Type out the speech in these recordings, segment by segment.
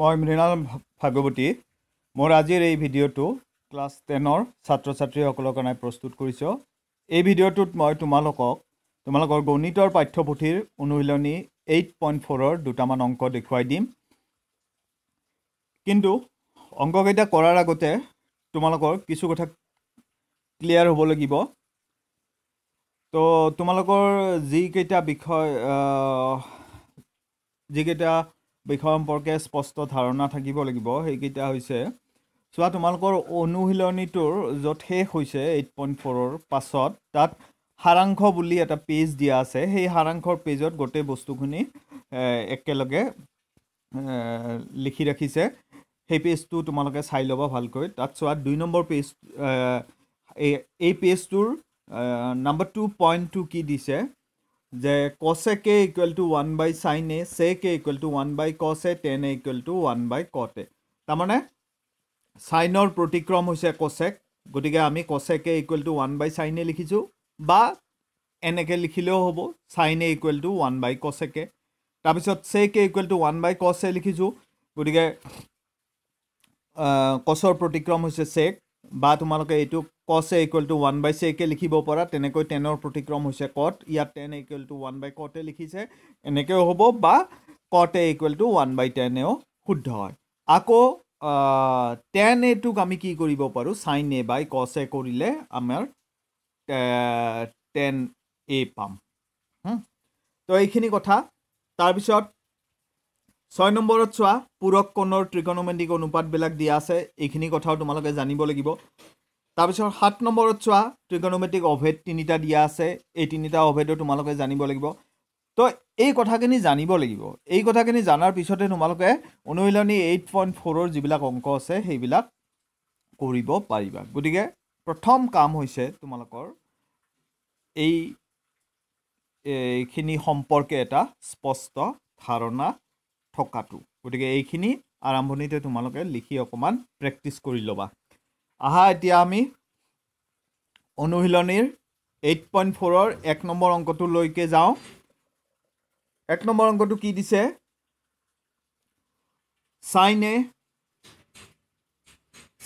মই মৃণাল ভাগৱতী মোৰ আজিৰ এই ভিডিঅ'টো ক্লাছ টেনৰ ছাত্ৰ ছাত্ৰীসকলৰ কাৰণে প্ৰস্তুত কৰিছোঁ এই ভিডিঅ'টোত মই তোমালোকক তোমালোকৰ গণিতৰ পাঠ্যপুথিৰ অনুশীলনী এইট পইণ্ট ফ'ৰৰ দুটামান অংক দেখুৱাই দিম কিন্তু অংককেইটা কৰাৰ আগতে তোমালোকৰ কিছু কথা ক্লিয়াৰ হ'ব লাগিব তো তোমালোকৰ যিকেইটা বিষয় যিকেইটা বিষয় সম্পৰ্কে স্পষ্ট ধাৰণা থাকিব লাগিব সেইকেইটা হৈছে চোৱা তোমালোকৰ অনুশীলনীটোৰ য'ত শেষ হৈছে এইট পইণ্ট ফ'ৰৰ পাছত তাত সাৰাংশ বুলি এটা পেজ দিয়া আছে সেই সাৰাংশৰ পেজত গোটেই বস্তুখিনি একেলগে লিখি ৰাখিছে সেই পেজটো তোমালোকে চাই ল'বা ভালকৈ তাত চোৱা দুই নম্বৰ পেজ এই এই পেজটোৰ নাম্বাৰ টু পইণ্টটো কি দিছে যে cosec equal to one by sine A sec equal to one by cos A tan A equal to one by কটে তাৰমানে চাইনৰ প্ৰতিক্ৰম হৈছে কছেক গতিকে আমি cosec equal to one by চাইনে লিখিছোঁ বা এনেকৈ লিখিলেও হ'ব sine A equal to one by cosec তাৰপিছত sec equal to one by cos লিখিছোঁ গতিকে কচৰ প্ৰতিক্ৰম হৈছে চেক বা তোমালোকে এইটো cos A equal to one by চেকে লিখিব পৰা তেনেকৈ টেনৰ প্ৰতিক্ৰম হৈছে কট ইয়াত tan equal to one by কটে লিখিছে এনেকৈও হ'ব বা cot A equal to one by টেনেও শুদ্ধ হয় আকৌ টেন এটোক আমি কি কৰিব পাৰোঁ চাইন এ বাই কচ এ কৰিলে আমাৰ টেন এ পাম তো এইখিনি কথা তাৰপিছত ছয় নম্বৰত চোৱা পূৰক কোণৰ ত্ৰিকোণমেণ্ডিক অনুপাতবিলাক দিয়া আছে এইখিনি কথাও তোমালোকে জানিব লাগিব তাৰপিছত সাত নম্বৰত চোৱা ত্ৰিকোণমেট্ৰিক অভেদ তিনিটা দিয়া আছে এই তিনিটা অভেদো তোমালোকে জানিব লাগিব তো এই কথাখিনি জানিব লাগিব এই কথাখিনি জানাৰ পিছতে তোমালোকে অনুশীলনী এইট পইণ্ট ফ'ৰৰ যিবিলাক অংক আছে সেইবিলাক কৰিব পাৰিবা গতিকে প্ৰথম কাম হৈছে তোমালোকৰ এইখিনি সম্পৰ্কে এটা স্পষ্ট ধাৰণা থকাটো গতিকে এইখিনি আৰম্ভণিতে তোমালোকে লিখি অকণমান প্ৰেক্টিচ কৰি ল'বা আহা এতিয়া আমি অনুশীলনীৰ এইট পইণ্ট ফ'ৰৰ এক নম্বৰ অংকটোলৈকে যাওঁ এক নম্বৰ অংকটো কি দিছে চাইনে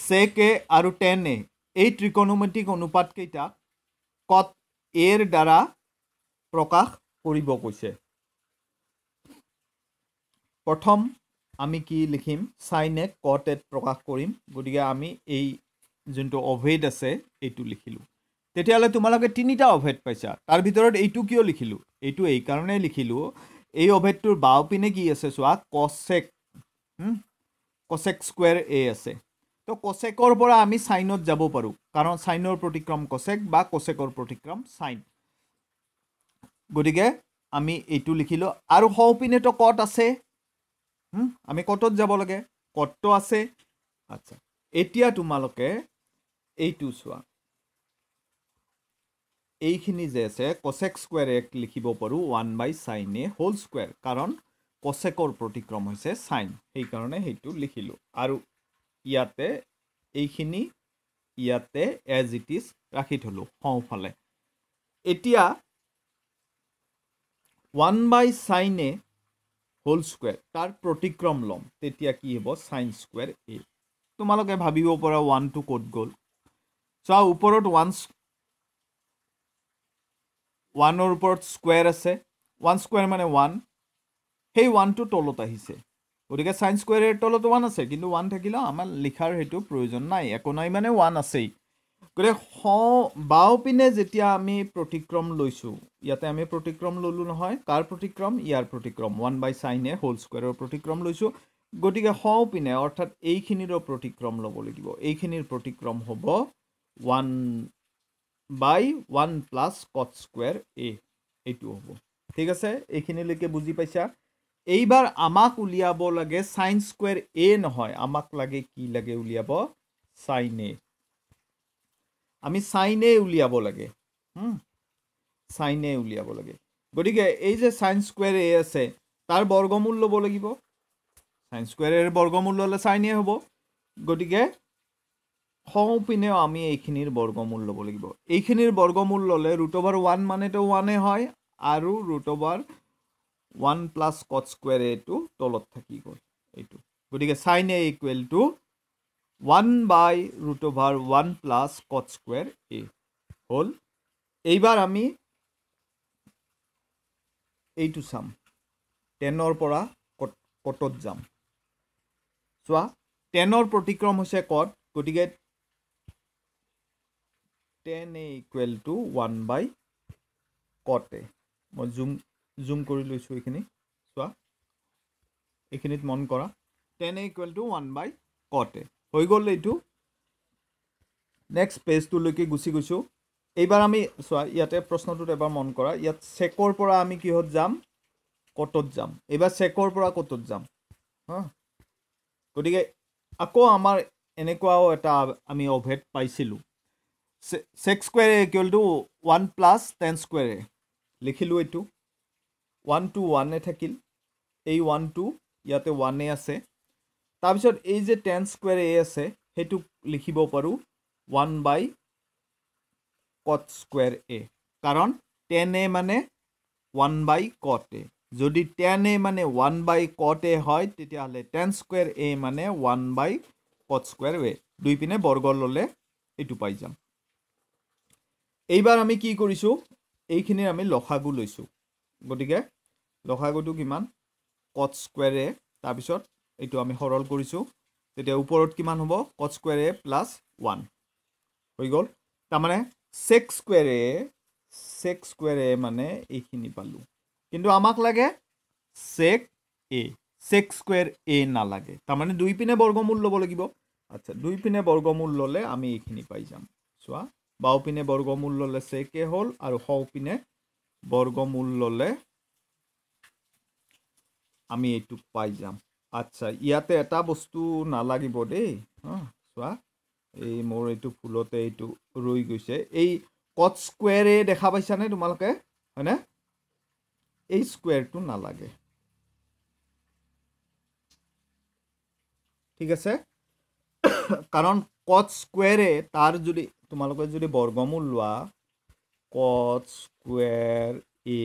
চেক এ আৰু টেন এ এই ত্ৰিকনোমেট্ৰিক অনুপাতকেইটা কট এৰ দ্বাৰা প্ৰকাশ কৰিব কৈছে প্ৰথম আমি কি লিখিম চাইনে ক টেট প্ৰকাশ কৰিম গতিকে আমি এই যোনটো অভেদ আছে এইটো লিখিলোঁ তেতিয়াহ'লে তোমালোকে তিনিটা অভেদ পাইছা তাৰ ভিতৰত এইটো কিয় লিখিলোঁ এইটো এইকাৰণেই লিখিলোঁ এই অভেদটোৰ বাওঁপিনে কি আছে চোৱা কচেক কচেক স্কুৱেৰ এ আছে তো কচেকৰ পৰা আমি চাইনত যাব পাৰোঁ কাৰণ চাইনৰ প্ৰতিক্ৰম কচেক বা কচেকৰ প্ৰতিক্ৰম চাইন গতিকে আমি এইটো লিখিলোঁ আৰু সৌপিনেতো কট আছে আমি কত যাব লাগে কত আছে আচ্ছা এতিয়া তোমালোকে এইটো চোৱা এইখিনি যে আছে কচেক স্কুৱেৰ এক লিখিব পাৰোঁ one by sine A whole square কাৰণ কচেকৰ প্ৰতিক্ৰম হৈছে চাইন সেইকাৰণে সেইটো লিখিলোঁ আৰু ইয়াতে এইখিনি ইয়াতে এজ ইট ইজ ৰাখি থ'লোঁ সোঁফালে এতিয়া ওৱান বাই চাইনে হোল স্কুৱেৰ তাৰ প্ৰতিক্ৰম ল'ম তেতিয়া কি হ'ব চাইন স্কুৱেৰ এ তোমালোকে ভাবিব পৰা ওৱানটো ক'ত গ'ল চোৱা ওপৰত ওৱান ওৱানৰ ওপৰত স্কুৱেৰ আছে ওৱান স্কুৱেৰ মানে ওৱান সেই ওৱানটো তলত আহিছে গতিকে চাইন স্কুৱেৰ তলত ওৱান আছে কিন্তু ওৱান থাকিলেও আমাৰ লিখাৰ সেইটো প্ৰয়োজন নাই একো নাই মানে ওৱান আছেই গতিকে স বাওঁপিনে যেতিয়া আমি প্ৰতিক্ৰম লৈছোঁ ইয়াতে আমি প্ৰতিক্ৰম ল'লোঁ নহয় কাৰ প্ৰতিক্ৰম ইয়াৰ প্ৰতিক্ৰম one by sine A whole স্কুৱেৰৰ প্ৰতিক্ৰম লৈছোঁ গতিকে সওঁপিনে অৰ্থাৎ এইখিনিৰো প্ৰতিক্ৰম ল'ব লাগিব এইখিনিৰ প্ৰতিক্ৰম হ'ব one by one plus cot square A এইটো হ'ব ঠিক আছে এইখিনিলৈকে বুজি পাইছা এইবাৰ আমাক উলিয়াব লাগে চাইন স্কুৱেৰ এ নহয় আমাক লাগে কি লাগে উলিয়াব চাইন এ আমি চাইনেই উলিয়াব লাগে চাইনেই উলিয়াব লাগে গতিকে এই যে চাইন্স স্কুৱেৰ এ আছে তাৰ বৰ্গমূল ল'ব লাগিব চাইন্স স্কুৱেৰৰ বৰ্গমূল ল'লে চাইনেই হ'ব গতিকে সোঁপিনেও আমি এইখিনিৰ বৰ্গমূল ল'ব লাগিব এইখিনিৰ বৰ্গমূল ল'লে ৰুট অভাৰ ওৱান মানেতো ওৱানে হয় আৰু root over one plus cot square এটো তলত থাকি গ'ল এইটো গতিকে sine A equal to one by root over one plus cot square A হ'ল এইবাৰ আমি এইটো চাম টেনৰ পৰা কট কটত যাম চোৱা টেনৰ প্ৰতিক্ৰম হৈছে কট গতিকে tan A equal to one by cot A মই জুম জুম কৰি লৈছোঁ এইখিনি চোৱা এইখিনিত মন কৰা tan A equal to one by cot A হৈ গ'ল এইটো নেক্সট পেজটোলৈকে গুচি গৈছোঁ এইবাৰ আমি চোৱা ইয়াতে প্ৰশ্নটোত এবাৰ মন কৰা ইয়াত চেকৰ পৰা আমি কিহত যাম কটত যাম এইবাৰ চেকৰ পৰা কটত যাম হা গতিকে আকৌ আমাৰ এনেকুৱাও এটা আমি অভেদ পাইছিলোঁ চেক স্কুৱেৰে স্কুৱেৰ কিয় ওৱান প্লাছ টেন স্কুৱেৰে লিখিলোঁ এইটো ওৱান টু ওৱানে থাকিল এই ওৱান টু ইয়াতে ওৱানে আছে তাৰপিছত এই যে টেন স্কুৱেৰ এ আছে সেইটো লিখিব পাৰোঁ ওৱান বাই কট স্কুৱেৰ এ কাৰণ টেন এ মানে ওৱান বাই কট এ যদি টেন এ মানে ওৱান বাই কট এ হয় তেতিয়াহ'লে টেন স্কুৱেৰ এ মানে ওৱান বাই কট স্কুৱেৰ এ দুইপিনে বৰ্গ ল'লে এইটো পাই যাম এইবাৰ আমি কি কৰিছোঁ এইখিনিৰ আমি লখাগু লৈছোঁ গতিকে লখাগুটো কিমান কট স্কুৱেৰ এ তাৰপিছত এইটো আমি সৰল কৰিছোঁ তেতিয়া ওপৰত কিমান হ'ব কট স্কুৱেৰ এ প্লাছ ওৱান হৈ গ'ল তাৰমানে sec square A sec square A মানে এইখিনি পালোঁ কিন্তু আমাক লাগে sec A sec square A নালাগে তাৰমানে দুই পিনে বৰ্গমূল ল'ব লাগিব আচ্ছা দুইপিনে বৰ্গমূল ল'লে আমি এইখিনি পাই যাম চোৱা বাওঁপিনে বৰ্গমূল ল'লে ছেক এ হ'ল আৰু সোঁপিনে বৰ্গমূল ল'লে আমি এইটো পাই যাম আচ্ছা ইয়াতে এটা বস্তু নালাগিব দেই অঁ চোৱা এই মোৰ এইটো ফুলতে এইটো ৰৈ গৈছে এই কট স্কুৱেৰে দেখা পাইছানে তোমালোকে হয়নে এই স্কুৱেৰটো নালাগে ঠিক আছে কাৰণ কট স্কুৱেৰে তাৰ যদি তোমালোকে যদি বৰ্গমূল লোৱা কট স্কুৱেৰ এ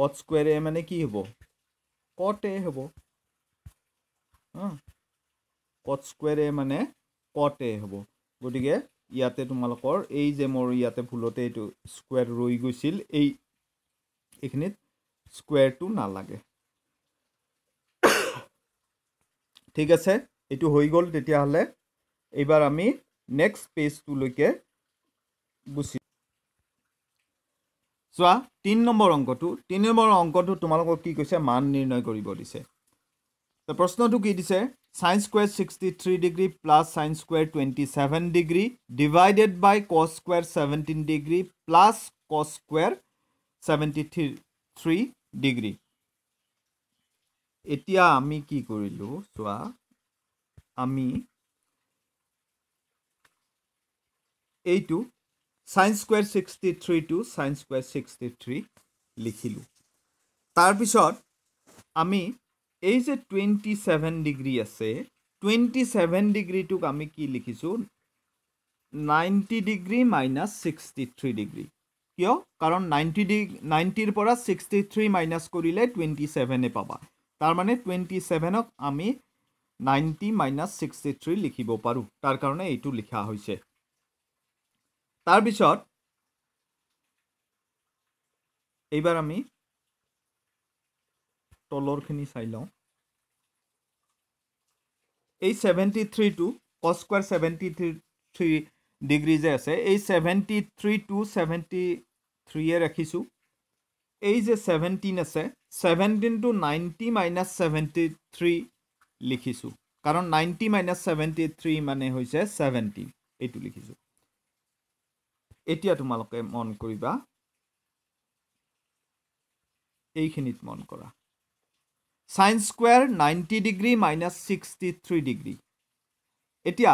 কট স্কুৱেৰে মানে কি হ'ব কট এ হ'ব কট স্কুৱেৰে মানে কট এ হ'ব গতিকে ইয়াতে তোমালোকৰ এই যে মোৰ ইয়াতে ভুলতে এইটো স্কুৱেৰ ৰৈ গৈছিল এই এইখিনিত স্কুৱেৰটো নালাগে ঠিক আছে এইটো হৈ গ'ল তেতিয়াহ'লে এইবাৰ আমি নেক্সট পেজটোলৈকে গুচি চোৱা তিনি নম্বৰ অংকটো তিনি নম্বৰ অংকটো তোমালোকক কি কৈছে মান নিৰ্ণয় কৰিব দিছে প্ৰশ্নটো কি দিছে sine square sixty three degree plus sine square twenty seven degree divided by cos square seventeen degree plus cos square seventy three three degree এতিয়া আমি কি কৰিলোঁ চোৱা আমি এইটো ছাইন স্কুৱেৰ ছিক্সটি থ্ৰীটো ছাইন স্কুৱেৰ ছিক্সটি থ্ৰী লিখিলোঁ তাৰপিছত আমি এই যে টুৱেণ্টি ছেভেন ডিগ্ৰী আছে টুৱেণ্টি ছেভেন ডিগ্ৰীটোক আমি কি লিখিছোঁ ninety degree minus sixty three degree কিয় কাৰণ নাইণ্টি ডিগ্ৰী নাইণ্টিৰ পৰা ছিক্সটি থ্ৰী মাইনাছ কৰিলে টুৱেণ্টি ছেভেনে পাবা তাৰমানে টুৱেণ্টি ছেভেনক আমি নাইণ্টি মাইনাছ ছিক্সটি থ্ৰী লিখিব পাৰোঁ তাৰ কাৰণে এইটো লিখা হৈছে তাৰপিছত এইবাৰ আমি তলৰখিনি চাই লওঁ এই ছেভেণ্টি থ্ৰীটো cos square seventy three three degree যে আছে এই ছেভেণ্টি টু ছেভেণ্টি থ্ৰীয়ে ৰাখিছোঁ এই যে ছেভেণ্টিন আছে to ninety minus seventy three লিখিছোঁ কাৰণ নাইণ্টি মাইনাছ ছেভেণ্টি থ্ৰী মানে হৈছে ছেভেণ্টিন এইটো লিখিছোঁ এতিয়া তোমালোকে মন কৰিবা এইখিনিত মন কৰা sine square ninety degree minus sixty three degree এতিয়া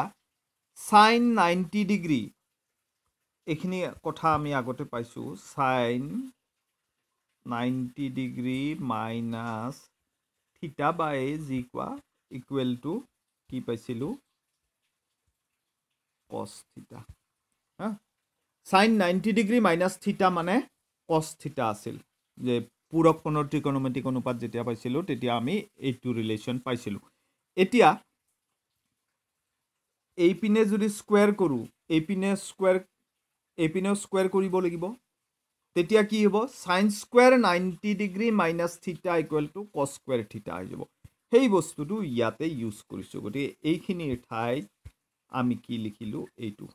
চাইন নাইণ্টি ডিগ্ৰী এইখিনি কথা আমি আগতে পাইছোঁ sine ninety degree minus theta বা এ যি কোৱা ইকুৱেল টু কি পাইছিলোঁ কষ্টিতা হা sine ninety degree minus theta মানে কষ্টিতা আছিল যে পূৰকখনৰ ত্ৰিকনমেটিক অনুপাত যেতিয়া পাইছিলোঁ তেতিয়া আমি এইটো ৰিলেশ্যন পাইছিলোঁ এতিয়া এইপিনে যদি স্কুৱেৰ কৰোঁ এইপিনে স্কুৱেৰ এইপিনেও স্কুৱেৰ কৰিব লাগিব তেতিয়া কি হ'ব sine square ninety degree minus theta equal to ক স্কুৱেৰ থিটা আহি যাব সেই বস্তুটো ইয়াতে ইউজ কৰিছোঁ গতিকে এইখিনি ঠাইত আমি কি লিখিলোঁ এইটো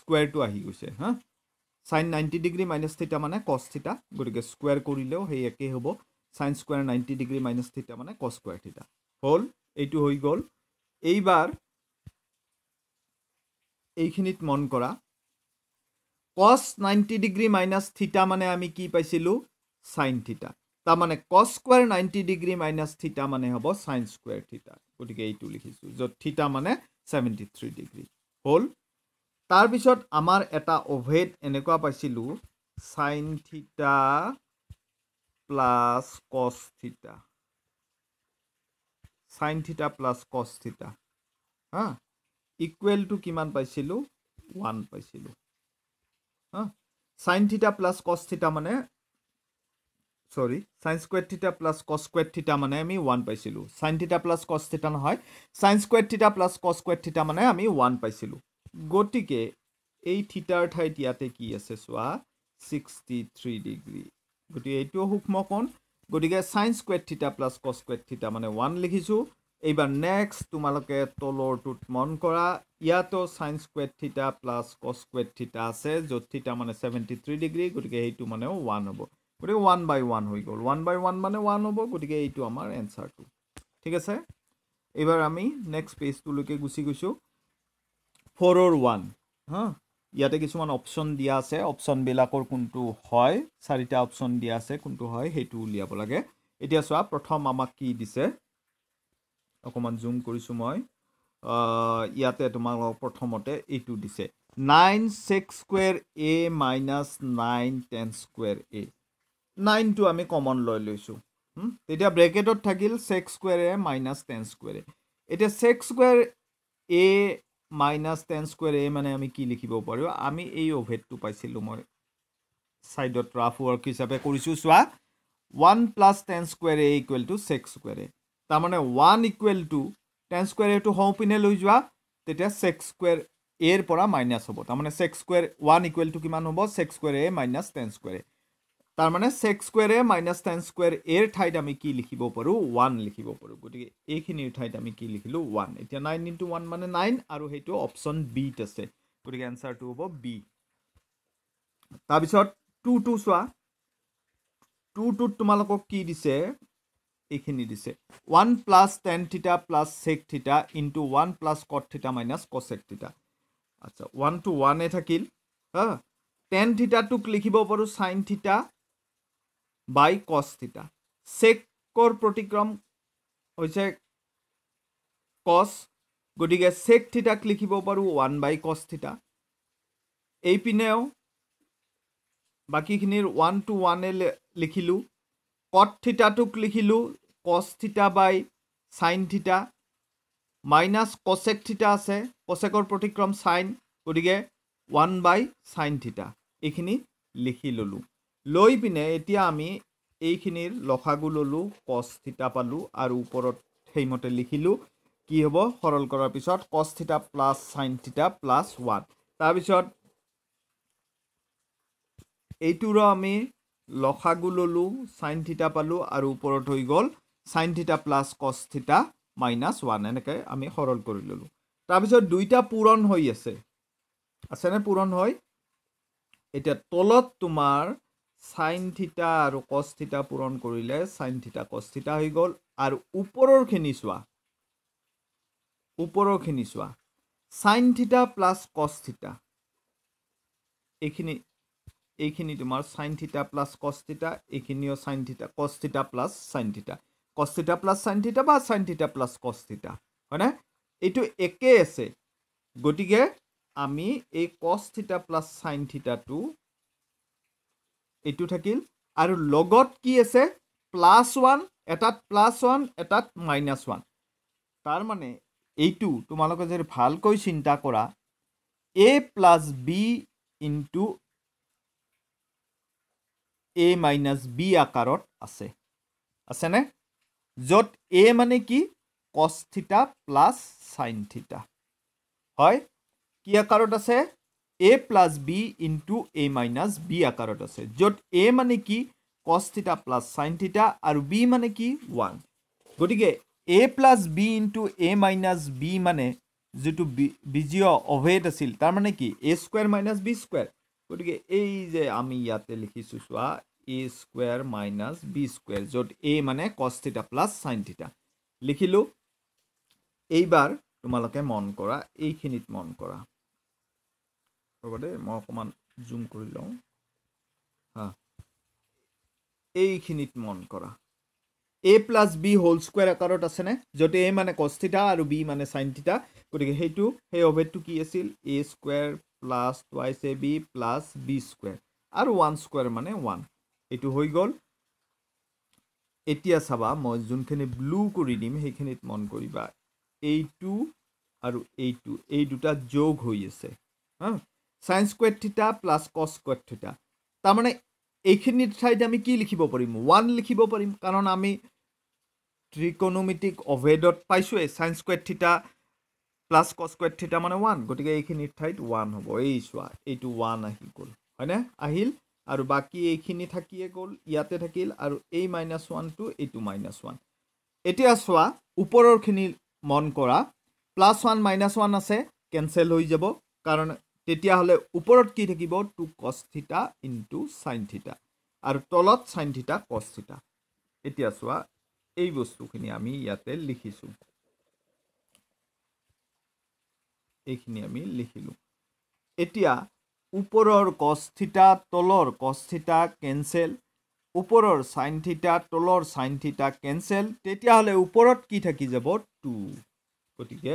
স্কুৱেৰটো আহি গৈছে হা sine ninety degree minus theta মানে কষ্ট থিটা গতিকে স্কুৱেৰ কৰিলেও সেই একেই হ'ব sine square ninety degree minus theta মানে কষ্ট স্কুৱেৰ থিটা হ'ল এইটো হৈ গ'ল এইবাৰ এইখিনিত মন কৰা কষ্ট নাইণ্টি ডিগ্ৰী মাইনাছ থিটা মানে আমি কি পাইছিলোঁ চাইন থিটা তাৰমানে কষ্ট square ninety degree minus theta মানে হ'ব চাইন স্কুৱেৰ থিটা গতিকে এইটো লিখিছোঁ য'ত থিটা মানে ছেভেণ্টি থ্ৰী ডিগ্ৰী হ'ল তাৰপিছত আমাৰ এটা অভেদ এনেকুৱা পাইছিলোঁ চাইন থিতা প্লাছ কছ থিতা চাইন থিতা প্লাছ কছ থিতা হা ইকুৱেল টু কিমান পাইছিলোঁ ওৱান পাইছিলোঁ হা চাইন থিতা প্লাছ কছ থিতা মানে চৰি sign square theta plus cos square থিতা মানে আমি ওৱান পাইছিলোঁ চাইন থিতা প্লাছ কছ থিতা নহয় sign square theta plus cos square থিতা মানে আমি ওৱান পাইছিলোঁ গতিকে এই থিতাৰ ঠাইত ইয়াতে কি আছে চোৱা ছিক্সটি থ্ৰী ডিগ্ৰী গতিকে এইটোও সূক্ষ্ম কোণ গতিকে sign square theta plus cos square থিতা মানে ওৱান লিখিছোঁ এইবাৰ নেক্সট তোমালোকে তলৰটোত মন কৰা ইয়াতো sine square theta plus cos square theta আছে য'ত থিতা মানে ছেভেণ্টি থ্ৰী ডিগ্ৰী গতিকে সেইটো মানে ওৱান হ'ব গতিকে ওৱান বাই ওৱান হৈ গ'ল ওৱান বাই ওৱান মানে ওৱান হ'ব গতিকে এইটো আমাৰ এনচাৰটো ঠিক আছে এইবাৰ আমি নেক্সট পেজটোলৈকে গুচি গৈছোঁ ফ'ৰৰ ওৱান হাঁ ইয়াতে কিছুমান অপশ্যন দিয়া আছে অপশ্যনবিলাকৰ কোনটো হয় চাৰিটা অপশ্যন দিয়া আছে কোনটো হয় সেইটো উলিয়াব লাগে এতিয়া চোৱা প্ৰথম আমাক কি দিছে অকণমান জুম কৰিছোঁ মই ইয়াতে তোমালোকক প্ৰথমতে এইটো দিছে nine sec square A minus nine tan square A নাইনটো আমি কমন লৈ লৈছোঁ তেতিয়া ব্ৰেকেটত থাকিল sec square A minus tan square A এতিয়া sec square A minus tan square A মানে আমি কি লিখিব পাৰোঁ আমি এই অভেদটো পাইছিলোঁ মই ছাইডত ৰাফ ৱৰ্ক হিচাপে কৰিছোঁ চোৱা one plus tan square A equal to sec square A তাৰমানে one equal to tan square এটো সোঁপিনে লৈ যোৱা তেতিয়া ছেক্স স্কুৱেৰ এৰ পৰা মাইনাছ হ'ব তাৰমানে sec square one equal to কিমান হ'ব sec square A minus tan square তার মানে sec স্কয়ারে মাইনাস tan স্কয়ার এর ঠাইত আমি কি লিখিব পারো 1 লিখিব পারো গটিকে এখিনির ঠাইত আমি কি লিখিলো 1 এটা 9 ইনটু 1 মানে 9 আর হেতু অপশন বি তে আছে গটিকে অ্যানসার টু হবো বি তার পিছত 2 2 সোয়া 2 2 তোমালোক কি দিছে এখিনি দিছে 1 plus tan theta plus sec theta into 1 plus cot theta minus cosec theta আচ্ছা 1 টু 1 এ থাকিল হ্যাঁ tan থিটা টুক লিখিব পারো sin থিটা বাই কস্থিতা চেকৰ প্ৰতিক্ৰম হৈছে কচ গতিকে চেক থিতাক লিখিব পাৰোঁ ওৱান বাই কস্থিতা এইপিনেও বাকীখিনিৰ ওৱান টু ওৱানে লিখিলোঁ কটথিতাটোক লিখিলোঁ cos theta by sine theta minus cosec theta আছে কচেকৰ প্ৰতিক্ৰম চাইন গতিকে ওৱান বাই চাইন থিতা এইখিনি লিখি ল'লোঁ লৈ পিনে এতিয়া আমি এইখিনিৰ লখাগু ল'লোঁ কষ্টিতা পালোঁ আৰু ওপৰত সেইমতে লিখিলোঁ কি হ'ব সৰল কৰাৰ পিছত cos theta plus sine theta plus one তাৰপিছত এইটোৰো আমি লখাগু ল'লোঁ চাইন থিতা পালোঁ আৰু ওপৰত হৈ গ'ল sine theta plus cos theta minus one এনেকৈ আমি সৰল কৰি ল'লোঁ তাৰপিছত দুইটা পূৰণ হৈ আছে আছেনে পূৰণ হয় এতিয়া তলত তোমাৰ চাইন থিতা আৰু কষ্টিতা পূৰণ কৰিলে চাইন থিতা কষ্টিতা হৈ গ'ল আৰু ওপৰৰখিনি চোৱা ওপৰৰখিনি চোৱা চাইন থিতা প্লাছ কষ্টিতা এইখিনি এইখিনি তোমাৰ চাইন থিতা প্লাছ কষ্টিতা এইখিনিও sine theta cos theta plus sine theta cos theta plus sine theta বা চাইন থিতা প্লাছ কষ্টিতা হয়নে এইটো একেই আছে গতিকে আমি এই কষ্টিতা প্লাছ চাইন থিতাটো এইটো থাকিল আৰু লগত কি আছে প্লাছ ওৱান এটাত প্লাছ ওৱান এটাত মাইনাছ ওৱান তাৰমানে এইটো তোমালোকে যদি ভালকৈ চিন্তা কৰা A plus B into A minus B আকাৰত আছে আছেনে য'ত এ মানে কি কষ্টিটা প্লাছ চাইন থিতা হয় কি আকাৰত আছে A plus B into A minus B আকাৰত আছে য'ত এ মানে কি কষ্টিটা প্লাছ চাইন থিতা আৰু বি মানে কি ওৱান গতিকে A plus B into A minus B মানে যিটো বীজীয় অভেদ আছিল তাৰমানে কি A square minus B square গতিকে এই যে আমি ইয়াতে লিখিছোঁ চোৱা A square minus B square য'ত এ মানে কষ্টিটা প্লাছ চাইন থিতা লিখিলোঁ এইবাৰ তোমালোকে মন কৰা এইখিনিত মন কৰা ৰ'ব দেই মই অকণমান জুম কৰি লওঁ হা এইখিনিত মন কৰা A plus B whole square আকাৰত আছেনে য'ত এ মানে কষ্টিতা আৰু বি মানে চাইণ্টিতা গতিকে সেইটো সেই অভেদটো কি আছিল এ square plus twice A B plus B square আৰু ওৱান স্কুৱেৰ মানে ওৱান এইটো হৈ গ'ল এতিয়া চাবা মই যোনখিনি ব্লু কৰি দিম সেইখিনিত মন কৰিবা এইটো আৰু এইটো এই দুটা যোগ হৈ আছে হা sine square theta plus cos square theta তাৰমানে এইখিনি ঠাইত আমি কি লিখিব পাৰিম ওৱান লিখিব পাৰিম কাৰণ আমি ত্ৰিকনমিটিক অভেদত পাইছোৱে sign square theta plus cos square থিতা মানে ওৱান গতিকে এইখিনি ঠাইত ওৱান হ'ব এই চোৱা এইটো ওৱান আহি গ'ল হয়নে আহিল আৰু বাকী এইখিনি থাকিয়ে গ'ল ইয়াতে থাকিল আৰু এই মাইনাছ ওৱানটো এইটো মাইনাছ ওৱান এতিয়া চোৱা ওপৰৰখিনি মন কৰা প্লাছ ওৱান মাইনাছ ওৱান আছে কেঞ্চেল হৈ যাব কাৰণ তেতিয়াহ'লে ওপৰত কি থাকিব টু কষ্টিতা ইনটু চাইনথিতা আৰু তলত চাইনথিতা কষ্টিতা এতিয়া চোৱা এই বস্তুখিনি আমি ইয়াতে লিখিছোঁ এইখিনি আমি লিখিলোঁ এতিয়া ওপৰৰ কষ্টিতা তলৰ কষ্টিতা কেঞ্চেল ওপৰৰ চাইনথিতা তলৰ চাইনথিতা কেঞ্চেল তেতিয়াহ'লে ওপৰত কি থাকি যাব টু গতিকে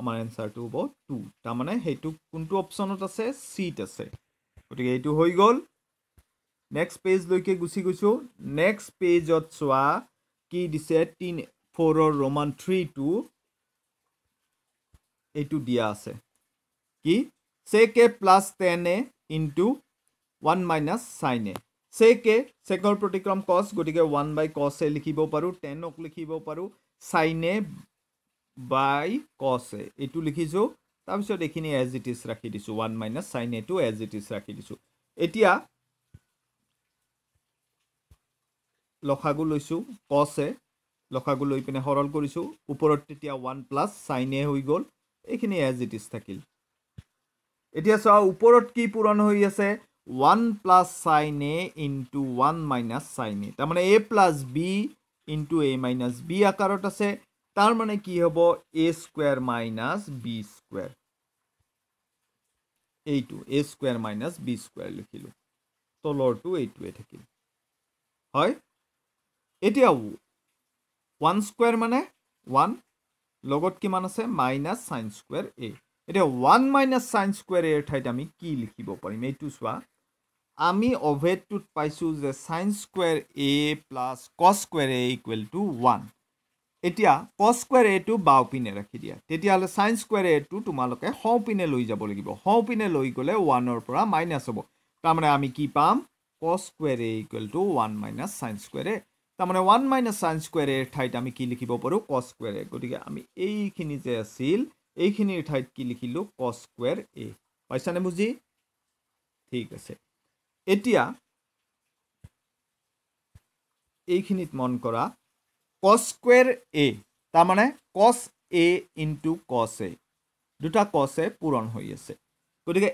আমাৰ এনচাৰটো হ'ব টু তাৰমানে সেইটো কোনটো অপশ্যনত আছে চিত আছে গতিকে এইটো হৈ গ'ল নেক্সট পেজলৈকে গুচি গৈছোঁ নেক্সট পেজত চোৱা কি দিছে তিন ফ'ৰৰ ৰোমান থ্ৰী টু এইটো দিয়া আছে কি sec plus tan A into one minus sine A sec চেকৰ প্ৰতিক্ৰম কছ গতিকে ওৱান বাই কছ এ লিখিব পাৰোঁ টেনক লিখিব পাৰোঁ চাইন এ বাই কছে এইটো লিখিছোঁ তাৰপিছত এইখিনি এজ ইট ইজ ৰাখি দিছোঁ ওৱান মাইনাছ চাইন এইটো এজ ইট ইজ ৰাখি দিছোঁ এতিয়া লখাগু লৈছোঁ কছে লখাগু লৈ পিনে সৰল কৰিছোঁ ওপৰত তেতিয়া ওৱান প্লাছ চাইন এ হৈ গ'ল এইখিনি এজ ইট ইজ থাকিল এতিয়া চোৱা ওপৰত কি পূৰণ হৈ আছে one plus sine A into one minus sine A তাৰমানে A plus B into A minus B আকাৰত আছে তাৰ মানে কি হব a square minus b square এইটো a square minus b square লিখিলো তলৰটো এইটো থাকিল হয় এতিয়া 1 স্কয়ার মানে 1 লগত কি মান আছে মাইনাস সাইন স্কয়ার a এতিয়া 1 মাইনাস সাইন স্কয়ার a ঠাইত আমি কি লিখিব পাৰিম এইটো সোৱা আমি অভেদটোত পাইছোঁ যে sine square a plus cos square a equal to 1 এতিয়া কচ স্কুৱেৰ এটো বাওপিনে ৰাখি দিয়া তেতিয়াহ'লে চাইন্স স্কুৱেৰ এটো তোমালোকে সোঁপিনে লৈ যাব লাগিব সোঁপিনে লৈ গ'লে ওৱানৰ পৰা মাইনাছ হ'ব তাৰমানে আমি কি পাম cos square A equal to one minus sines square A তাৰমানে ওৱান মাইনাছ চাইন্স স্কুৱেৰ এৰ ঠাইত আমি কি লিখিব পাৰোঁ কচ স্কুৱেৰ এ গতিকে আমি এইখিনি যে আছিল এইখিনিৰ ঠাইত কি লিখিলোঁ কচ স্কুৱেৰ এ পাইছানে বুজি ঠিক আছে এতিয়া এইখিনিত মন কৰা কছ স্কুৱেৰ এ তাৰমানে কছ এ ইনটু কছ এ দুটা কছ এ পূৰণ হৈ আছে গতিকে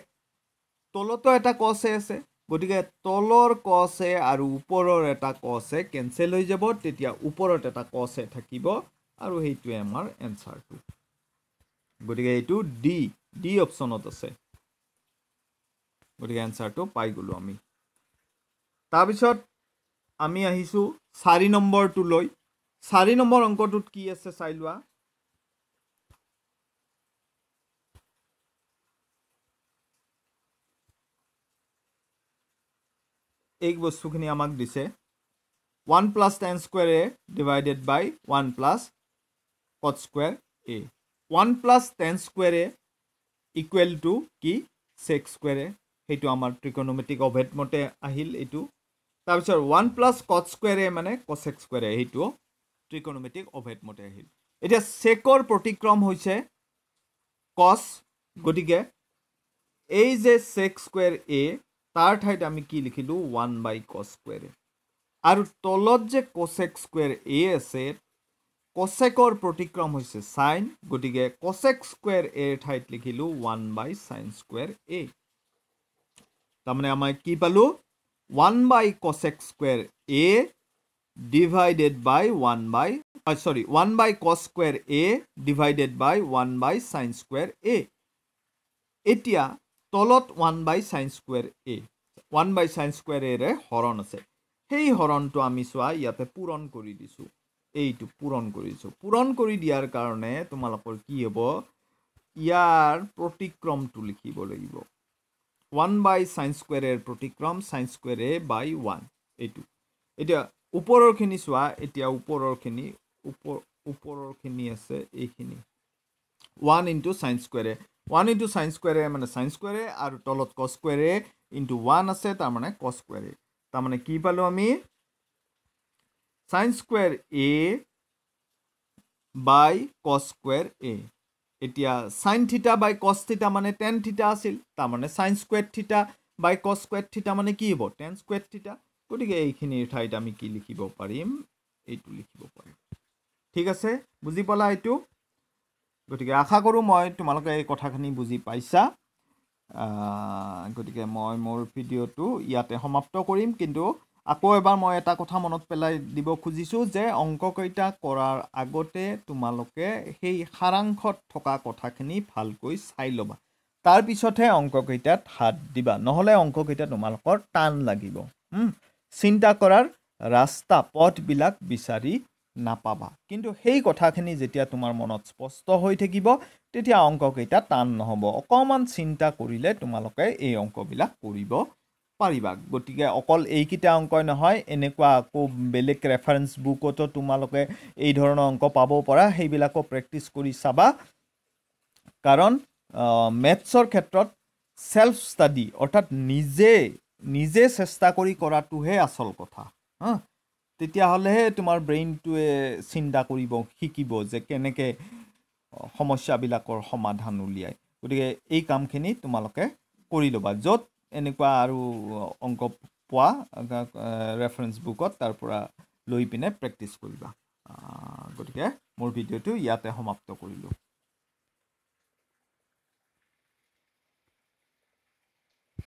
তলতো এটা কছ এ আছে গতিকে তলৰ কছ এ আৰু ওপৰৰ এটা কছ এ কেঞ্চেল হৈ যাব তেতিয়া ওপৰত এটা কছ এ থাকিব আৰু সেইটোৱে আমাৰ এনচাৰটো গতিকে এইটো ডি ডি অপশ্যনত আছে গতিকে এনচাৰটো পাই গ'লোঁ আমি তাৰপিছত আমি আহিছোঁ চাৰি নম্বৰটোলৈ চাৰি নম্বৰ অংকটোত কি আছে চাই লোৱা এই বস্তুখিনি আমাক দিছে one plus tan square A divided by one plus cot square A one plus tan square A equal to কি ছেক্স স্কুৱেৰে সেইটো আমাৰ ত্ৰিকনমেটিক অভেদমতে আহিল এইটো তাৰপিছত one plus cot square A মানে কছেক স্কুৱেৰে সেইটো ট্ৰিকনমেট্ৰিক অভেদমতে আহিল এতিয়া চেকৰ প্ৰতিক্ৰম হৈছে কচ গতিকে এই যে চেক স্কুৱেৰ এ তাৰ ঠাইত আমি কি লিখিলোঁ ওৱান বাই কচ স্কুৱেৰ এ আৰু তলত যে কচেক স্কুৱেৰ এ আছে কচেকৰ প্ৰতিক্ৰম হৈছে চাইন গতিকে কচেক স্কুৱেৰ এৰ ঠাইত লিখিলোঁ one by sine square A তাৰমানে আমাৰ কি পালোঁ one by cosec square A divided by 1 by uh, sorry 1 by cos square a divided by 1 by sin square a etia tolot 1 by sin square a 1 by sin square a re horon ase hei horon to ami swa yate puron kori disu ei tu puron kori disu puron kori diar karone tumalapor ki hobo iar protikrom tu likhibo leibo 1 by sin square a protikrom sin square a by 1 এইটো এতিয়া ওপৰৰখিনি চোৱা এতিয়া ওপৰৰখিনি ওপৰৰখিনি আছে এইখিনি one into sine স্কুৱেৰে one into sine স্কুৱেৰে মানে চাইন স্কুৱেৰে আৰু তলত ক স্কুৱেৰে ইনটু ওৱান আছে তাৰমানে ক স্কুৱেৰে তাৰমানে কি পালোঁ আমি চাইন স্কুৱেৰ এ বাই ক স্কুৱেৰ এ এতিয়া চাইন থিতা বাই কচ থিতা মানে টেন থিতা আছিল তাৰমানে চাইন স্কুৱেৰ থিতা বাই ক স্কুৱেৰ থিতা মানে কি হ'ব টেন স্কুৱেৰ থিতা গতিকে এইখিনিৰ ঠাইত আমি কি লিখিব পাৰিম এইটো লিখিব পাৰিম ঠিক আছে বুজি পালা এইটো গতিকে আশা কৰোঁ মই তোমালোকে এই কথাখিনি বুজি পাইছা গতিকে মই মোৰ ভিডিঅ'টো ইয়াতে সমাপ্ত কৰিম কিন্তু আকৌ এবাৰ মই এটা কথা মনত পেলাই দিব খুজিছোঁ যে অংককেইটা কৰাৰ আগতে তোমালোকে সেই সাৰাংশত থকা কথাখিনি ভালকৈ চাই ল'বা তাৰপিছতহে অংককেইটাত হাত দিবা নহ'লে অংককেইটা তোমালোকৰ টান লাগিব চিন্তা কৰাৰ ৰাস্তা পথবিলাক বিচাৰি নাপাবা কিন্তু সেই কথাখিনি যেতিয়া তোমাৰ মনত স্পষ্ট হৈ থাকিব তেতিয়া অংককেইটা টান নহ'ব অকণমান চিন্তা কৰিলে তোমালোকে এই অংকবিলাক কৰিব পাৰিবা গতিকে অকল এইকেইটা অংকই নহয় এনেকুৱা আকৌ বেলেগ ৰেফাৰেঞ্চ বুকতো তোমালোকে এই ধৰণৰ অংক পাব পৰা সেইবিলাকো প্ৰেক্টিচ কৰি চাবা কাৰণ মেথছৰ ক্ষেত্ৰত ছেল্ফ ষ্টাডি অৰ্থাৎ নিজে নিজে চেষ্টা কৰি কৰাটোহে আচল কথা হা তেতিয়াহ'লেহে তোমাৰ ব্ৰেইনটোৱে চিন্তা কৰিব শিকিব যে কেনেকৈ সমস্যাবিলাকৰ সমাধান উলিয়ায় গতিকে এই কামখিনি তোমালোকে কৰি ল'বা য'ত এনেকুৱা আৰু অংক পোৱা ৰেফাৰেঞ্চ বুকত তাৰ পৰা লৈ পিনে প্ৰেক্টিছ কৰিবা গতিকে মোৰ ভিডিঅ'টো ইয়াতে সমাপ্ত কৰিলোঁ